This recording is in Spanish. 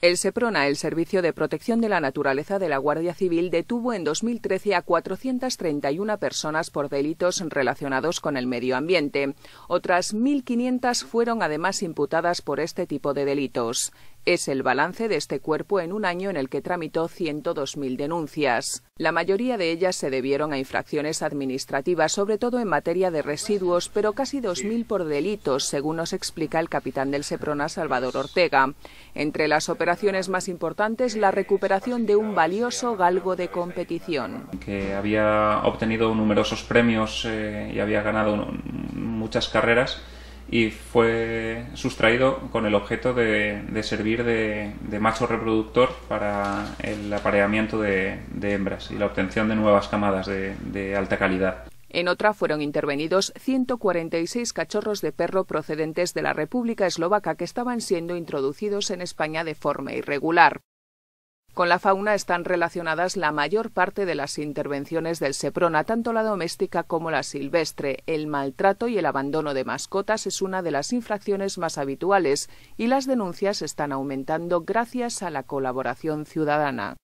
El SEPRONA, el Servicio de Protección de la Naturaleza de la Guardia Civil, detuvo en 2013 a 431 personas por delitos relacionados con el medio ambiente. Otras 1.500 fueron además imputadas por este tipo de delitos. Es el balance de este cuerpo en un año en el que tramitó 102.000 denuncias. La mayoría de ellas se debieron a infracciones administrativas, sobre todo en materia de residuos, pero casi 2.000 por delitos, según nos explica el capitán del Seprona, Salvador Ortega. Entre las operaciones más importantes, la recuperación de un valioso galgo de competición. Que había obtenido numerosos premios eh, y había ganado muchas carreras y fue sustraído con el objeto de, servir de, macho reproductor para el apareamiento de, de, hembras y la obtención de nuevas camadas de alta calidad. En otra fueron intervenidos 146 cachorros de perro procedentes de la República Eslovaca que estaban siendo introducidos en España de forma irregular. Con la fauna están relacionadas la mayor parte de las intervenciones del Seprona, tanto la doméstica como la silvestre. El maltrato y el abandono de mascotas es una de las infracciones más habituales y las denuncias están aumentando gracias a la colaboración ciudadana.